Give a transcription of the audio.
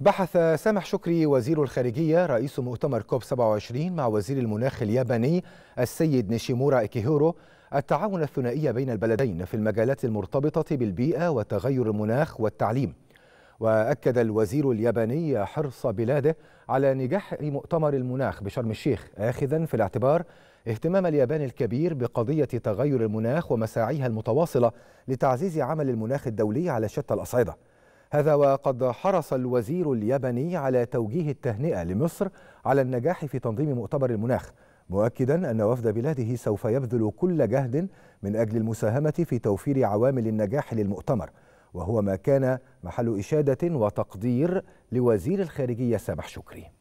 بحث سامح شكري وزير الخارجية رئيس مؤتمر كوب 27 مع وزير المناخ الياباني السيد نيشيمورا إيكيهورو التعاون الثنائي بين البلدين في المجالات المرتبطة بالبيئة وتغير المناخ والتعليم وأكد الوزير الياباني حرص بلاده على نجاح مؤتمر المناخ بشرم الشيخ آخذا في الاعتبار اهتمام اليابان الكبير بقضية تغير المناخ ومساعيها المتواصلة لتعزيز عمل المناخ الدولي على شتى الأصعدة هذا وقد حرص الوزير الياباني على توجيه التهنئة لمصر على النجاح في تنظيم مؤتمر المناخ مؤكدا أن وفد بلاده سوف يبذل كل جهد من أجل المساهمة في توفير عوامل النجاح للمؤتمر وهو ما كان محل إشادة وتقدير لوزير الخارجية سامح شكري